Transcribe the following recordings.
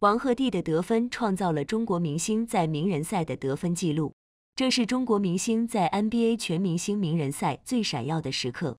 王鹤棣的得分创造了中国明星在名人赛的得分记录，这是中国明星在 NBA 全明星名人赛最闪耀的时刻。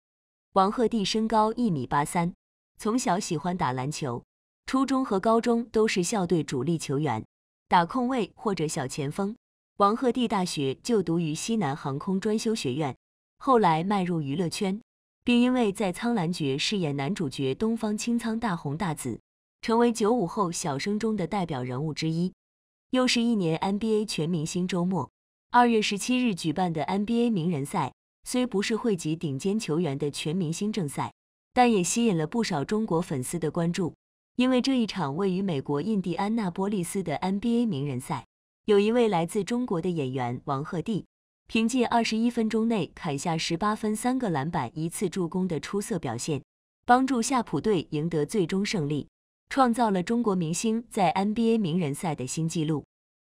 王鹤棣身高一米八三，从小喜欢打篮球，初中和高中都是校队主力球员，打控卫或者小前锋。王鹤棣大学就读于西南航空专修学院，后来迈入娱乐圈，并因为在《苍兰诀》饰演男主角东方青苍大红大紫。成为九五后小生中的代表人物之一，又是一年 NBA 全明星周末。二月十七日举办的 NBA 名人赛虽不是汇集顶尖球员的全明星正赛，但也吸引了不少中国粉丝的关注。因为这一场位于美国印第安纳波利斯的 NBA 名人赛，有一位来自中国的演员王鹤棣，凭借二十一分钟内砍下十八分、三个篮板、一次助攻的出色表现，帮助夏普队赢得最终胜利。创造了中国明星在 NBA 名人赛的新纪录。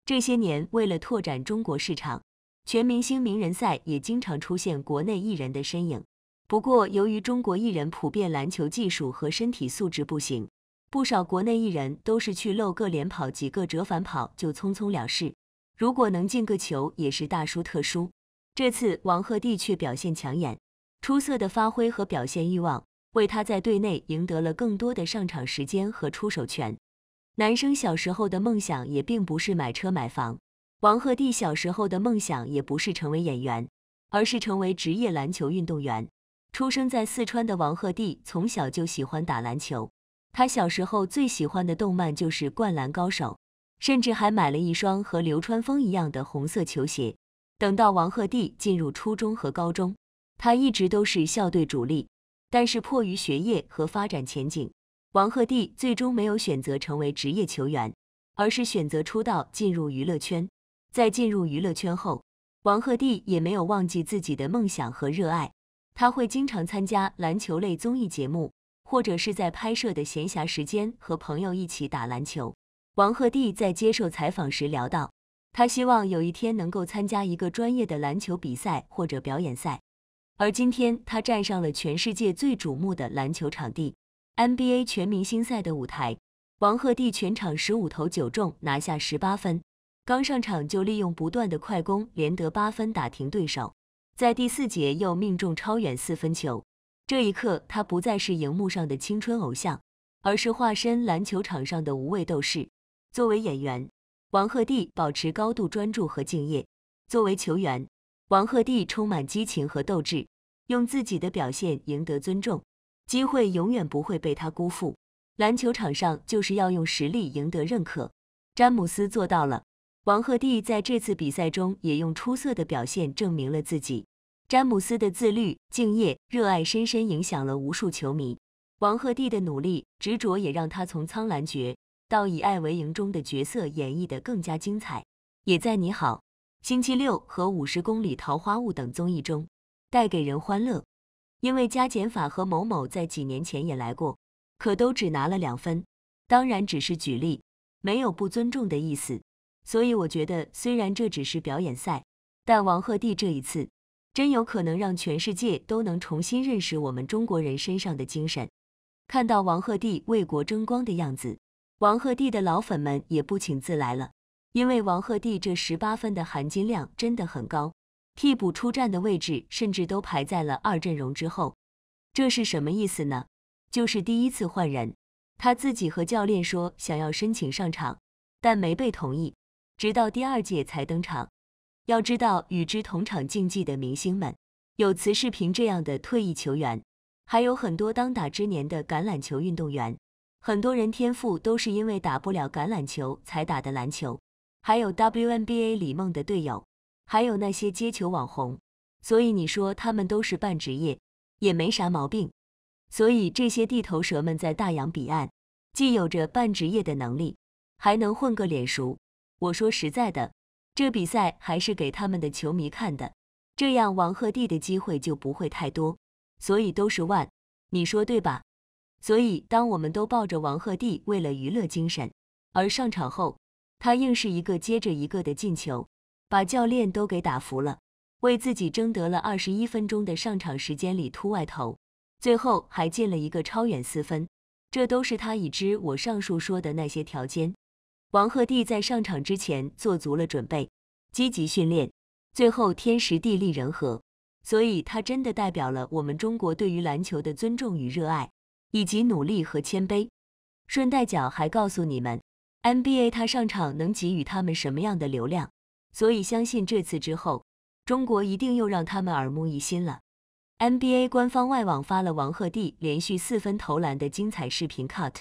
这些年，为了拓展中国市场，全明星名人赛也经常出现国内艺人的身影。不过，由于中国艺人普遍篮球技术和身体素质不行，不少国内艺人都是去露个脸，跑几个折返跑就匆匆了事。如果能进个球，也是大输特输。这次王鹤棣却表现抢眼，出色的发挥和表现欲望。为他在队内赢得了更多的上场时间和出手权。男生小时候的梦想也并不是买车买房，王鹤棣小时候的梦想也不是成为演员，而是成为职业篮球运动员。出生在四川的王鹤棣从小就喜欢打篮球，他小时候最喜欢的动漫就是《灌篮高手》，甚至还买了一双和流川枫一样的红色球鞋。等到王鹤棣进入初中和高中，他一直都是校队主力。但是，迫于学业和发展前景，王鹤棣最终没有选择成为职业球员，而是选择出道进入娱乐圈。在进入娱乐圈后，王鹤棣也没有忘记自己的梦想和热爱，他会经常参加篮球类综艺节目，或者是在拍摄的闲暇时间和朋友一起打篮球。王鹤棣在接受采访时聊到，他希望有一天能够参加一个专业的篮球比赛或者表演赛。而今天，他站上了全世界最瞩目的篮球场地 ——NBA 全明星赛的舞台。王鹤棣全场十五投九中，拿下十八分。刚上场就利用不断的快攻连得八分，打停对手。在第四节又命中超远四分球。这一刻，他不再是荧幕上的青春偶像，而是化身篮球场上的无畏斗士。作为演员，王鹤棣保持高度专注和敬业；作为球员，王鹤棣充满激情和斗志，用自己的表现赢得尊重，机会永远不会被他辜负。篮球场上就是要用实力赢得认可，詹姆斯做到了。王鹤棣在这次比赛中也用出色的表现证明了自己。詹姆斯的自律、敬业、热爱深深影响了无数球迷。王鹤棣的努力、执着也让他从《苍兰诀》到《以爱为营》中的角色演绎得更加精彩，也在你好。星期六和五十公里桃花坞等综艺中带给人欢乐，因为加减法和某某在几年前也来过，可都只拿了两分。当然只是举例，没有不尊重的意思。所以我觉得，虽然这只是表演赛，但王鹤棣这一次真有可能让全世界都能重新认识我们中国人身上的精神。看到王鹤棣为国争光的样子，王鹤棣的老粉们也不请自来了。因为王鹤棣这十八分的含金量真的很高，替补出战的位置甚至都排在了二阵容之后，这是什么意思呢？就是第一次换人，他自己和教练说想要申请上场，但没被同意，直到第二届才登场。要知道，与之同场竞技的明星们，有慈世平这样的退役球员，还有很多当打之年的橄榄球运动员，很多人天赋都是因为打不了橄榄球才打的篮球。还有 WNBA 李梦的队友，还有那些街球网红，所以你说他们都是半职业，也没啥毛病。所以这些地头蛇们在大洋彼岸，既有着半职业的能力，还能混个脸熟。我说实在的，这比赛还是给他们的球迷看的，这样王鹤棣的机会就不会太多。所以都是万，你说对吧？所以当我们都抱着王鹤棣为了娱乐精神而上场后。他硬是一个接着一个的进球，把教练都给打服了，为自己争得了二十一分钟的上场时间里突外投，最后还进了一个超远四分，这都是他已知我上述说的那些条件。王鹤棣在上场之前做足了准备，积极训练，最后天时地利人和，所以他真的代表了我们中国对于篮球的尊重与热爱，以及努力和谦卑。顺带脚还告诉你们。NBA 他上场能给予他们什么样的流量？所以相信这次之后，中国一定又让他们耳目一新了。NBA 官方外网发了王鹤棣连续四分投篮的精彩视频 cut，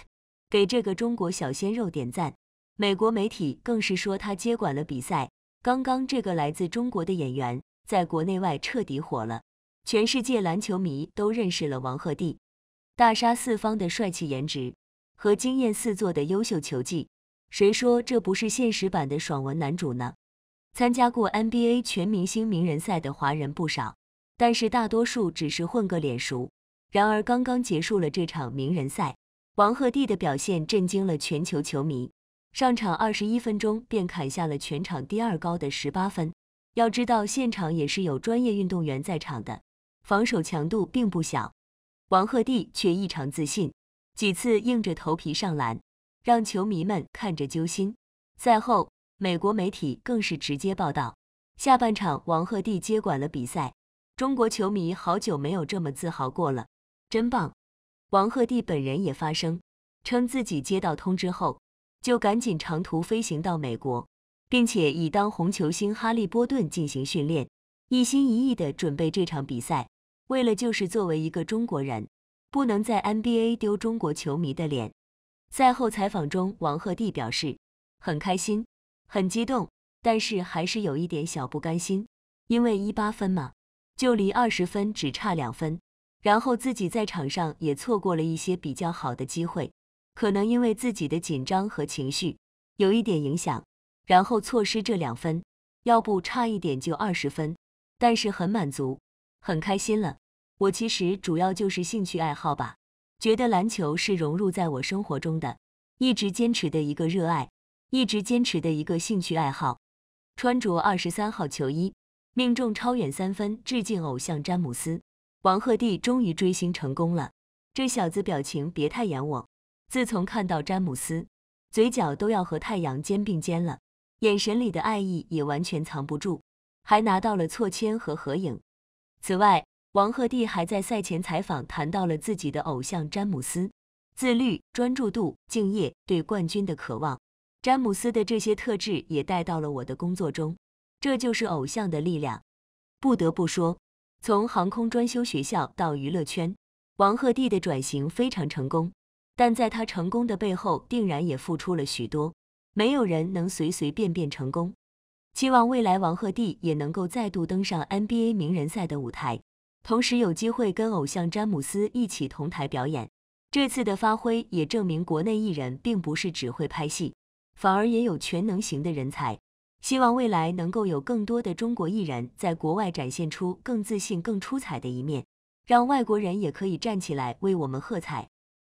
给这个中国小鲜肉点赞。美国媒体更是说他接管了比赛。刚刚这个来自中国的演员在国内外彻底火了，全世界篮球迷都认识了王鹤棣，大杀四方的帅气颜值和惊艳四座的优秀球技。谁说这不是现实版的爽文男主呢？参加过 NBA 全明星名人赛的华人不少，但是大多数只是混个脸熟。然而，刚刚结束了这场名人赛，王鹤棣的表现震惊了全球球迷。上场二十一分钟便砍下了全场第二高的十八分。要知道，现场也是有专业运动员在场的，防守强度并不小，王鹤棣却异常自信，几次硬着头皮上篮。让球迷们看着揪心。赛后，美国媒体更是直接报道，下半场王鹤棣接管了比赛。中国球迷好久没有这么自豪过了，真棒！王鹤棣本人也发声，称自己接到通知后，就赶紧长途飞行到美国，并且以当红球星哈利波顿进行训练，一心一意地准备这场比赛。为了就是作为一个中国人，不能在 NBA 丢中国球迷的脸。赛后采访中，王鹤棣表示很开心、很激动，但是还是有一点小不甘心，因为一八分嘛，就离二十分只差两分。然后自己在场上也错过了一些比较好的机会，可能因为自己的紧张和情绪有一点影响，然后错失这两分。要不差一点就二十分，但是很满足、很开心了。我其实主要就是兴趣爱好吧。觉得篮球是融入在我生活中的，一直坚持的一个热爱，一直坚持的一个兴趣爱好。穿着二十三号球衣，命中超远三分，致敬偶像詹姆斯。王鹤棣终于追星成功了，这小子表情别太演我。自从看到詹姆斯，嘴角都要和太阳肩并肩了，眼神里的爱意也完全藏不住，还拿到了错签和合影。此外，王鹤棣还在赛前采访谈到了自己的偶像詹姆斯，自律、专注度、敬业，对冠军的渴望。詹姆斯的这些特质也带到了我的工作中，这就是偶像的力量。不得不说，从航空专修学校到娱乐圈，王鹤棣的转型非常成功。但在他成功的背后，定然也付出了许多。没有人能随随便便成功。期望未来王鹤棣也能够再度登上 NBA 名人赛的舞台。同时有机会跟偶像詹姆斯一起同台表演，这次的发挥也证明国内艺人并不是只会拍戏，反而也有全能型的人才。希望未来能够有更多的中国艺人在国外展现出更自信、更出彩的一面，让外国人也可以站起来为我们喝彩。